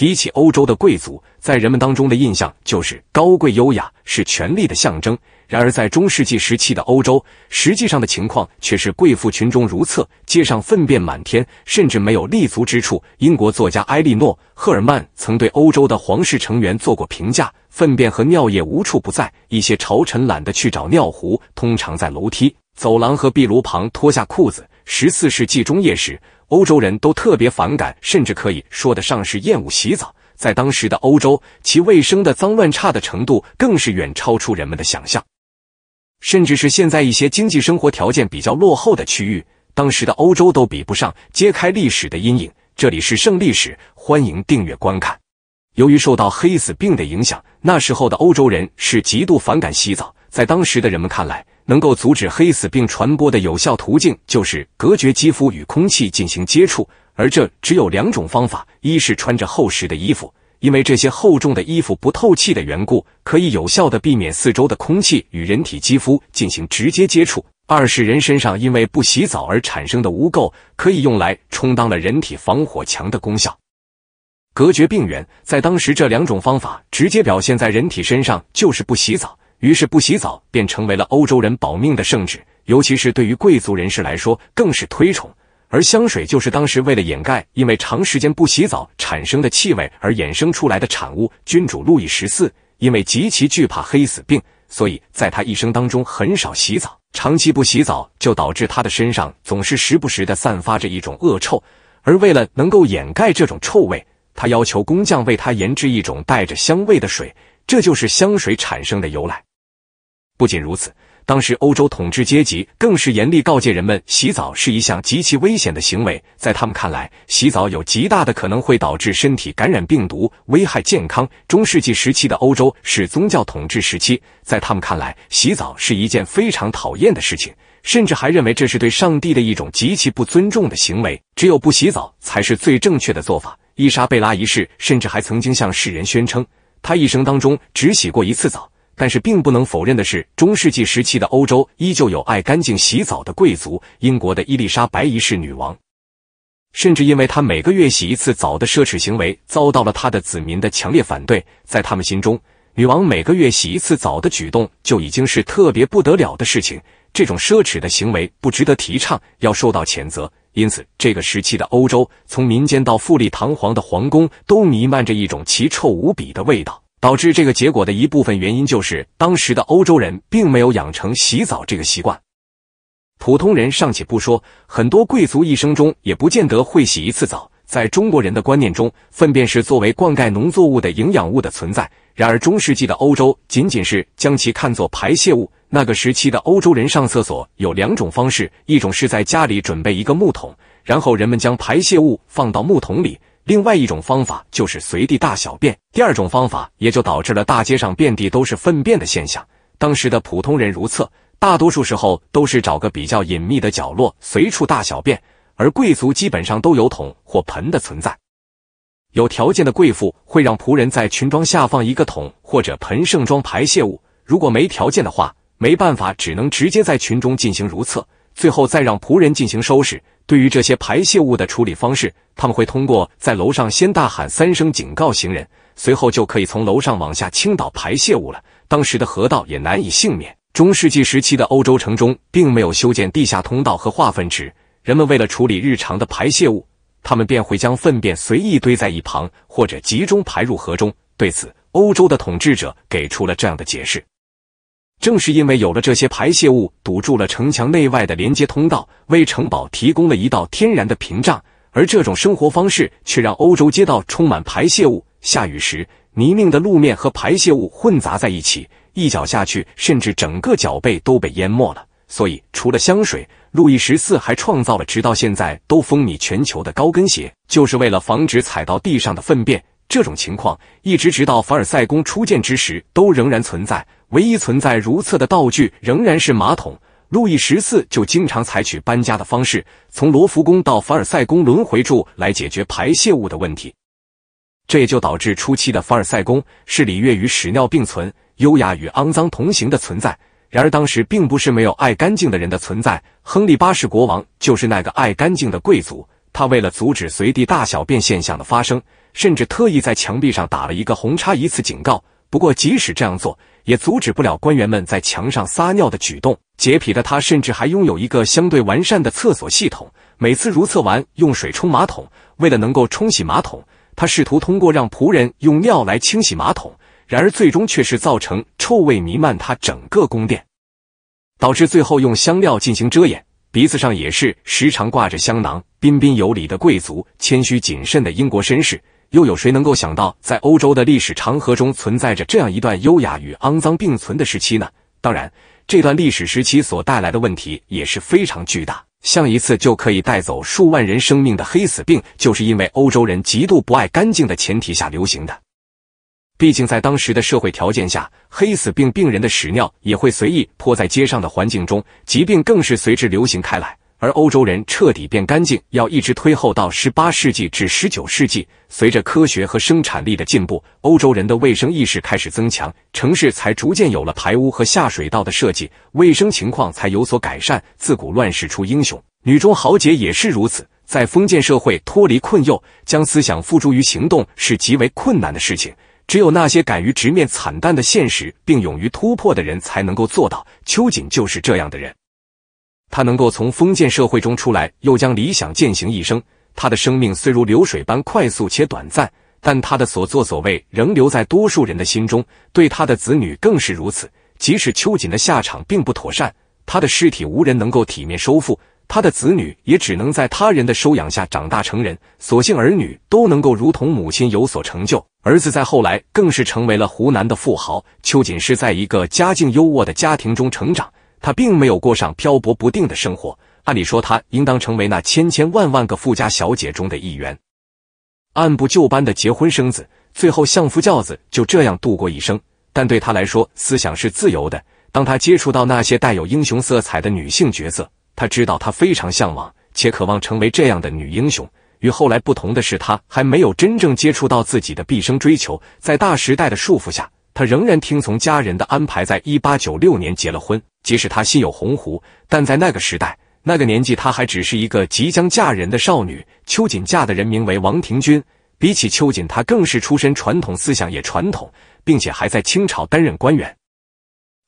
提起欧洲的贵族，在人们当中的印象就是高贵优雅，是权力的象征。然而，在中世纪时期的欧洲，实际上的情况却是贵妇群中如厕，街上粪便满天，甚至没有立足之处。英国作家埃利诺·赫尔曼曾对欧洲的皇室成员做过评价：粪便和尿液无处不在，一些朝臣懒得去找尿壶，通常在楼梯、走廊和壁炉旁脱下裤子。十四世纪中叶时，欧洲人都特别反感，甚至可以说得上是厌恶洗澡。在当时的欧洲，其卫生的脏乱差的程度更是远超出人们的想象，甚至是现在一些经济生活条件比较落后的区域，当时的欧洲都比不上。揭开历史的阴影，这里是胜利史，欢迎订阅观看。由于受到黑死病的影响，那时候的欧洲人是极度反感洗澡。在当时的人们看来。能够阻止黑死病传播的有效途径就是隔绝肌肤与空气进行接触，而这只有两种方法：一是穿着厚实的衣服，因为这些厚重的衣服不透气的缘故，可以有效的避免四周的空气与人体肌肤进行直接接触；二是人身上因为不洗澡而产生的污垢，可以用来充当了人体防火墙的功效，隔绝病源。在当时，这两种方法直接表现在人体身上就是不洗澡。于是不洗澡便成为了欧洲人保命的圣旨，尤其是对于贵族人士来说更是推崇。而香水就是当时为了掩盖因为长时间不洗澡产生的气味而衍生出来的产物。君主路易十四因为极其惧怕黑死病，所以在他一生当中很少洗澡。长期不洗澡就导致他的身上总是时不时的散发着一种恶臭，而为了能够掩盖这种臭味，他要求工匠为他研制一种带着香味的水，这就是香水产生的由来。不仅如此，当时欧洲统治阶级更是严厉告诫人们，洗澡是一项极其危险的行为。在他们看来，洗澡有极大的可能会导致身体感染病毒，危害健康。中世纪时期的欧洲是宗教统治时期，在他们看来，洗澡是一件非常讨厌的事情，甚至还认为这是对上帝的一种极其不尊重的行为。只有不洗澡才是最正确的做法。伊莎贝拉一世甚至还曾经向世人宣称，他一生当中只洗过一次澡。但是并不能否认的是，中世纪时期的欧洲依旧有爱干净洗澡的贵族。英国的伊丽莎白一世女王，甚至因为她每个月洗一次澡的奢侈行为，遭到了她的子民的强烈反对。在他们心中，女王每个月洗一次澡的举动就已经是特别不得了的事情。这种奢侈的行为不值得提倡，要受到谴责。因此，这个时期的欧洲，从民间到富丽堂皇的皇宫，都弥漫着一种奇臭无比的味道。导致这个结果的一部分原因就是，当时的欧洲人并没有养成洗澡这个习惯。普通人尚且不说，很多贵族一生中也不见得会洗一次澡。在中国人的观念中，粪便是作为灌溉农作物的营养物的存在；然而中世纪的欧洲仅仅是将其看作排泄物。那个时期的欧洲人上厕所有两种方式：一种是在家里准备一个木桶，然后人们将排泄物放到木桶里。另外一种方法就是随地大小便，第二种方法也就导致了大街上遍地都是粪便的现象。当时的普通人如厕，大多数时候都是找个比较隐秘的角落随处大小便，而贵族基本上都有桶或盆的存在。有条件的贵妇会让仆人在裙装下放一个桶或者盆盛装排泄物，如果没条件的话，没办法，只能直接在裙中进行如厕。最后再让仆人进行收拾。对于这些排泄物的处理方式，他们会通过在楼上先大喊三声警告行人，随后就可以从楼上往下倾倒排泄物了。当时的河道也难以幸免。中世纪时期的欧洲城中并没有修建地下通道和化粪池，人们为了处理日常的排泄物，他们便会将粪便随意堆在一旁，或者集中排入河中。对此，欧洲的统治者给出了这样的解释。正是因为有了这些排泄物，堵住了城墙内外的连接通道，为城堡提供了一道天然的屏障。而这种生活方式却让欧洲街道充满排泄物，下雨时泥泞的路面和排泄物混杂在一起，一脚下去，甚至整个脚背都被淹没了。所以，除了香水，路易十四还创造了直到现在都风靡全球的高跟鞋，就是为了防止踩到地上的粪便。这种情况一直直到凡尔赛宫初建之时都仍然存在。唯一存在如厕的道具仍然是马桶。路易十四就经常采取搬家的方式，从罗浮宫到凡尔赛宫轮回住，来解决排泄物的问题。这也就导致初期的凡尔赛宫是礼乐与屎尿并存、优雅与肮脏同行的存在。然而，当时并不是没有爱干净的人的存在。亨利八世国王就是那个爱干净的贵族。他为了阻止随地大小便现象的发生，甚至特意在墙壁上打了一个红叉，一次警告。不过，即使这样做，也阻止不了官员们在墙上撒尿的举动。洁癖的他甚至还拥有一个相对完善的厕所系统。每次如厕完用水冲马桶，为了能够冲洗马桶，他试图通过让仆人用尿来清洗马桶，然而最终却是造成臭味弥漫他整个宫殿，导致最后用香料进行遮掩。鼻子上也是时常挂着香囊，彬彬有礼的贵族，谦虚谨慎的英国绅士。又有谁能够想到，在欧洲的历史长河中存在着这样一段优雅与肮脏并存的时期呢？当然，这段历史时期所带来的问题也是非常巨大。像一次就可以带走数万人生命的黑死病，就是因为欧洲人极度不爱干净的前提下流行的。毕竟，在当时的社会条件下，黑死病病人的屎尿也会随意泼在街上的环境中，疾病更是随之流行开来。而欧洲人彻底变干净，要一直推后到十八世纪至十九世纪。随着科学和生产力的进步，欧洲人的卫生意识开始增强，城市才逐渐有了排污和下水道的设计，卫生情况才有所改善。自古乱世出英雄，女中豪杰也是如此。在封建社会脱离困囿，将思想付诸于行动是极为困难的事情，只有那些敢于直面惨淡的现实，并勇于突破的人才能够做到。秋瑾就是这样的人。他能够从封建社会中出来，又将理想践行一生。他的生命虽如流水般快速且短暂，但他的所作所为仍留在多数人的心中，对他的子女更是如此。即使秋瑾的下场并不妥善，他的尸体无人能够体面收复，他的子女也只能在他人的收养下长大成人。所幸儿女都能够如同母亲有所成就，儿子在后来更是成为了湖南的富豪。秋瑾是在一个家境优渥的家庭中成长。她并没有过上漂泊不定的生活，按理说她应当成为那千千万万个富家小姐中的一员，按部就班的结婚生子，最后相夫教子，就这样度过一生。但对她来说，思想是自由的。当她接触到那些带有英雄色彩的女性角色，她知道她非常向往且渴望成为这样的女英雄。与后来不同的是，她还没有真正接触到自己的毕生追求，在大时代的束缚下。他仍然听从家人的安排，在一八九六年结了婚。即使他心有鸿鹄，但在那个时代、那个年纪，他还只是一个即将嫁人的少女。秋瑾嫁的人名为王廷君，比起秋瑾，他更是出身传统思想也传统，并且还在清朝担任官员。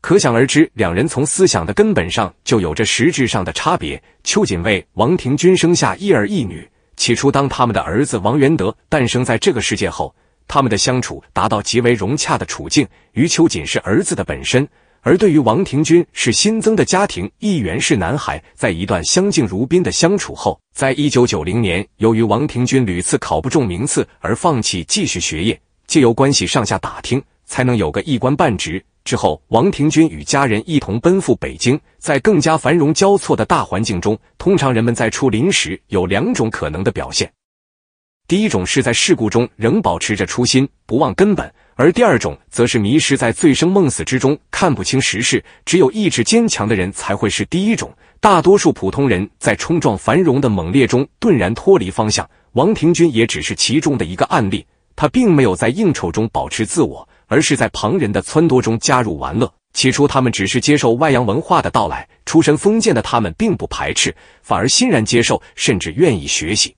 可想而知，两人从思想的根本上就有着实质上的差别。秋瑾为王廷君生下一儿一女。起初，当他们的儿子王元德诞生在这个世界后。他们的相处达到极为融洽的处境。余秋瑾是儿子的本身，而对于王廷钧是新增的家庭一员，是男孩。在一段相敬如宾的相处后，在一九九零年，由于王廷钧屡次考不中名次而放弃继续学业，借由关系上下打听，才能有个一官半职。之后，王廷钧与家人一同奔赴北京，在更加繁荣交错的大环境中，通常人们在出临时有两种可能的表现。第一种是在事故中仍保持着初心，不忘根本；而第二种则是迷失在醉生梦死之中，看不清时事。只有意志坚强的人才会是第一种。大多数普通人在冲撞繁荣的猛烈中顿然脱离方向。王庭筠也只是其中的一个案例，他并没有在应酬中保持自我，而是在旁人的撺掇中加入玩乐。起初，他们只是接受外洋文化的到来，出身封建的他们并不排斥，反而欣然接受，甚至愿意学习。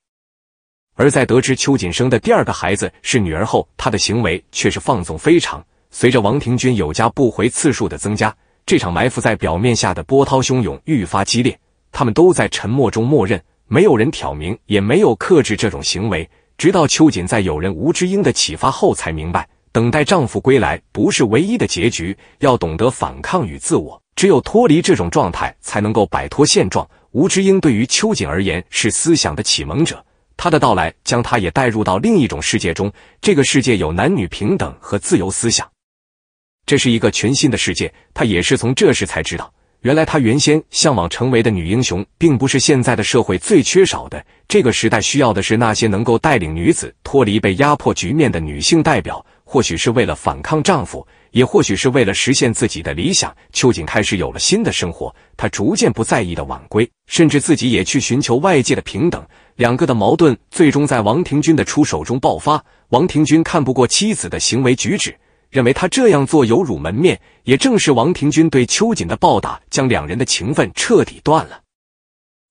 而在得知邱锦生的第二个孩子是女儿后，她的行为却是放纵非常。随着王庭钧有家不回次数的增加，这场埋伏在表面下的波涛汹涌愈发激烈。他们都在沉默中默认，没有人挑明，也没有克制这种行为。直到邱瑾在友人吴知英的启发后，才明白等待丈夫归来不是唯一的结局，要懂得反抗与自我。只有脱离这种状态，才能够摆脱现状。吴知英对于邱瑾而言是思想的启蒙者。她的到来将她也带入到另一种世界中，这个世界有男女平等和自由思想，这是一个全新的世界。她也是从这时才知道，原来她原先向往成为的女英雄，并不是现在的社会最缺少的。这个时代需要的是那些能够带领女子脱离被压迫局面的女性代表。或许是为了反抗丈夫，也或许是为了实现自己的理想，秋瑾开始有了新的生活。她逐渐不在意的晚归，甚至自己也去寻求外界的平等。两个的矛盾最终在王庭筠的出手中爆发。王庭筠看不过妻子的行为举止，认为他这样做有辱门面。也正是王庭筠对秋瑾的暴打，将两人的情分彻底断了。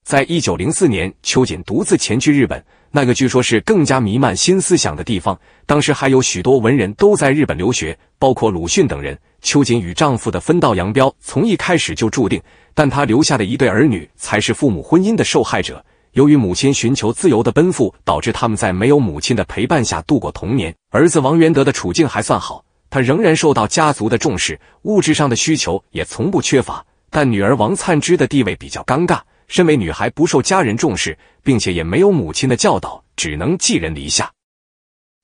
在一九零四年，秋瑾独自前去日本，那个据说是更加弥漫新思想的地方。当时还有许多文人都在日本留学，包括鲁迅等人。秋瑾与丈夫的分道扬镳从一开始就注定，但她留下的一对儿女才是父母婚姻的受害者。由于母亲寻求自由的奔赴，导致他们在没有母亲的陪伴下度过童年。儿子王元德的处境还算好，他仍然受到家族的重视，物质上的需求也从不缺乏。但女儿王灿芝的地位比较尴尬，身为女孩不受家人重视，并且也没有母亲的教导，只能寄人篱下。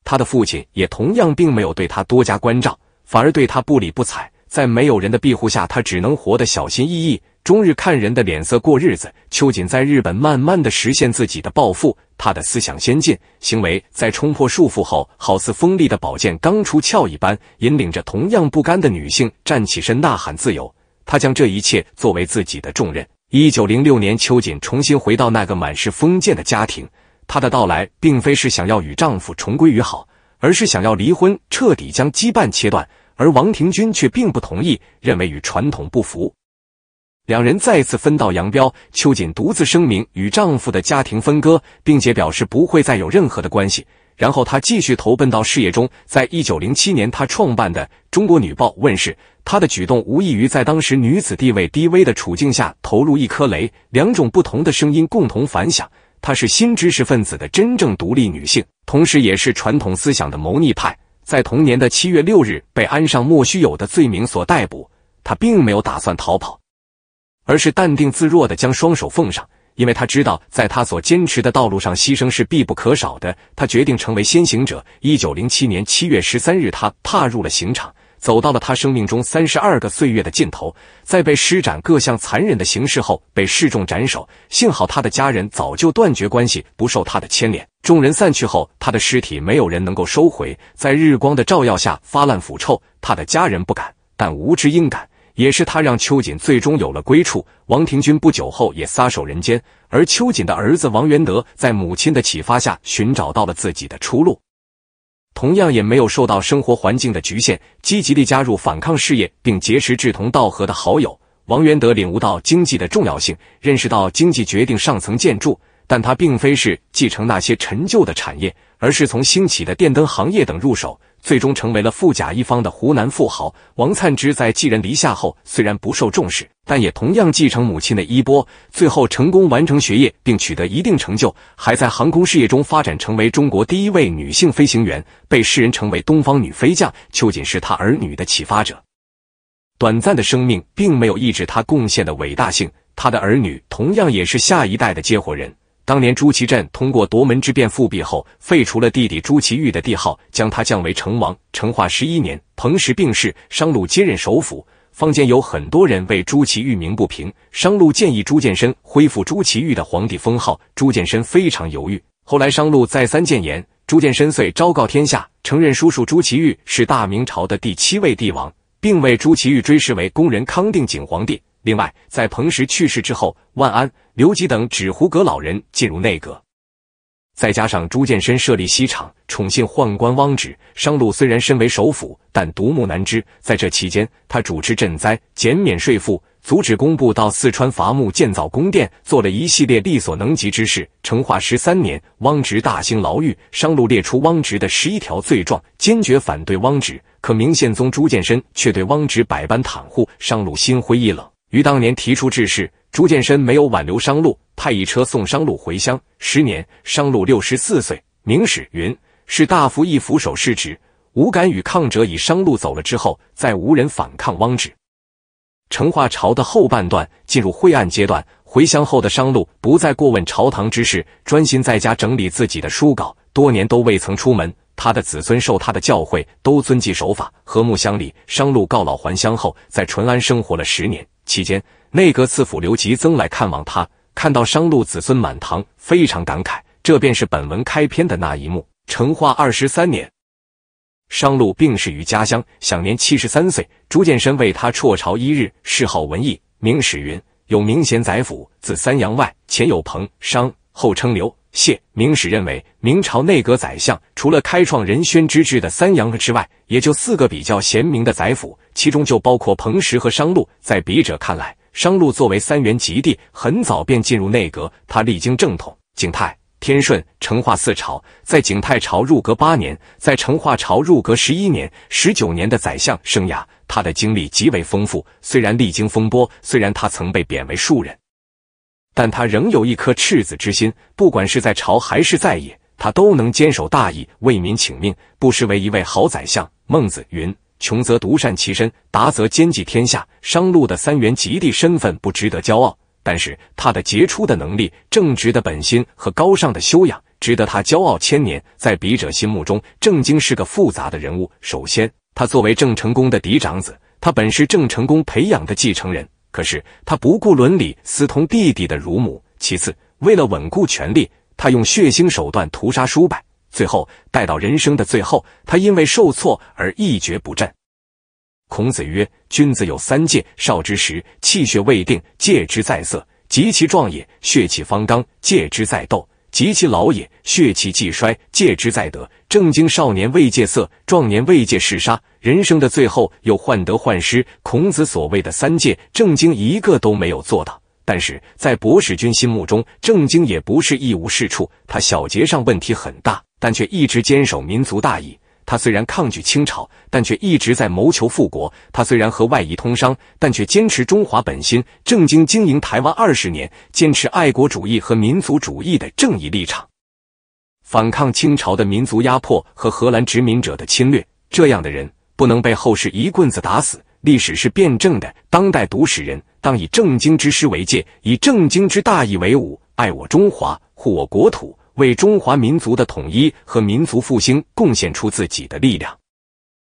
他的父亲也同样并没有对他多加关照，反而对他不理不睬。在没有人的庇护下，他只能活得小心翼翼。终日看人的脸色过日子。秋瑾在日本慢慢的实现自己的抱负。她的思想先进，行为在冲破束缚后，好似锋利的宝剑刚出鞘一般，引领着同样不甘的女性站起身呐喊自由。她将这一切作为自己的重任。一九零六年，秋瑾重新回到那个满是封建的家庭。她的到来并非是想要与丈夫重归于好，而是想要离婚，彻底将羁绊切断。而王廷钧却并不同意，认为与传统不符。两人再次分道扬镳，秋瑾独自声明与丈夫的家庭分割，并且表示不会再有任何的关系。然后她继续投奔到事业中，在一九零七年，她创办的《中国女报》问世。她的举动无异于在当时女子地位低微的处境下投入一颗雷。两种不同的声音共同反响。她是新知识分子的真正独立女性，同时也是传统思想的谋逆派。在同年的七月六日，被安上莫须有的罪名所逮捕。她并没有打算逃跑。而是淡定自若地将双手奉上，因为他知道，在他所坚持的道路上，牺牲是必不可少的。他决定成为先行者。一九零七年七月十三日，他踏入了刑场，走到了他生命中三十二个岁月的尽头。在被施展各项残忍的刑式后，被示众斩首。幸好他的家人早就断绝关系，不受他的牵连。众人散去后，他的尸体没有人能够收回，在日光的照耀下发烂腐臭。他的家人不敢，但无知应敢。也是他让秋瑾最终有了归处。王庭筠不久后也撒手人间，而秋瑾的儿子王元德在母亲的启发下，寻找到了自己的出路，同样也没有受到生活环境的局限，积极地加入反抗事业，并结识志同道合的好友。王元德领悟到经济的重要性，认识到经济决定上层建筑，但他并非是继承那些陈旧的产业，而是从兴起的电灯行业等入手。最终成为了富甲一方的湖南富豪王灿之，在寄人篱下后，虽然不受重视，但也同样继承母亲的衣钵，最后成功完成学业并取得一定成就，还在航空事业中发展成为中国第一位女性飞行员，被世人称为“东方女飞将”。秋瑾是她儿女的启发者。短暂的生命并没有抑制她贡献的伟大性，她的儿女同样也是下一代的接活人。当年朱祁镇通过夺门之变复辟后，废除了弟弟朱祁钰的帝号，将他降为成王。成化十一年，彭时病逝，商辂接任首辅。坊间有很多人为朱祁钰鸣不平，商辂建议朱见深恢复朱祁钰的皇帝封号。朱见深非常犹豫，后来商辂再三谏言，朱见深遂昭告天下，承认叔叔朱祁钰是大明朝的第七位帝王，并为朱祁钰追谥为恭仁康定景皇帝。另外，在彭石去世之后，万安、刘吉等纸糊阁老人进入内阁，再加上朱见深设立西厂，宠信宦官汪直，商路虽然身为首辅，但独木难支。在这期间，他主持赈灾、减免税赋，阻止工部到四川伐木建造宫殿，做了一系列力所能及之事。成化十三年，汪直大兴牢狱，商路列出汪直的十一条罪状，坚决反对汪直。可明宪宗朱见深却对汪直百般袒护，商路心灰意冷。于当年提出制事，朱见深没有挽留商路，派一车送商路回乡。十年，商路六十四岁。《明史》云：“是大夫一扶手失职，无敢与抗者。”以商路走了之后，再无人反抗汪直。成化朝的后半段进入晦暗阶段。回乡后的商路不再过问朝堂之事，专心在家整理自己的书稿，多年都未曾出门。他的子孙受他的教诲，都遵纪守法，和睦乡里。商路告老还乡后，在淳安生活了十年。期间，内阁次辅刘吉曾来看望他，看到商路子孙满堂，非常感慨。这便是本文开篇的那一幕。成化二十三年，商路病逝于家乡，享年七十三岁。朱见深为他辍朝一日，谥号文义，明史云：有明贤宰辅，字三阳外，前有彭商，后称刘谢。明史认为，明朝内阁宰相除了开创仁宣之治的三阳之外，也就四个比较贤明的宰辅。其中就包括彭石和商辂。在笔者看来，商路作为三元极地，很早便进入内阁。他历经正统、景泰、天顺、成化四朝，在景泰朝入阁八年，在成化朝入阁十一年，十九年的宰相生涯，他的经历极为丰富。虽然历经风波，虽然他曾被贬为庶人，但他仍有一颗赤子之心。不管是在朝还是在野，他都能坚守大义，为民请命，不失为一位好宰相。孟子云。穷则独善其身，达则兼济天下。商路的三元及地身份不值得骄傲，但是他的杰出的能力、正直的本心和高尚的修养，值得他骄傲千年。在笔者心目中，郑经是个复杂的人物。首先，他作为郑成功的嫡长子，他本是郑成功培养的继承人，可是他不顾伦理，私通弟弟的乳母。其次，为了稳固权力，他用血腥手段屠杀叔伯。最后，待到人生的最后，他因为受挫而一蹶不振。孔子曰：“君子有三戒：少之时，气血未定，戒之在色；及其壮也，血气方刚，戒之在斗；及其老也，血气既衰，戒之在得。”正经少年未戒色，壮年未戒嗜杀，人生的最后又患得患失。孔子所谓的三戒，正经一个都没有做到。但是在博士君心目中，正经也不是一无是处，他小节上问题很大。但却一直坚守民族大义。他虽然抗拒清朝，但却一直在谋求复国。他虽然和外夷通商，但却坚持中华本心。郑经经营台湾二十年，坚持爱国主义和民族主义的正义立场，反抗清朝的民族压迫和荷兰殖民者的侵略。这样的人不能被后世一棍子打死。历史是辩证的，当代读史人当以郑经之师为戒，以郑经之大义为伍，爱我中华，护我国土。为中华民族的统一和民族复兴贡献出自己的力量。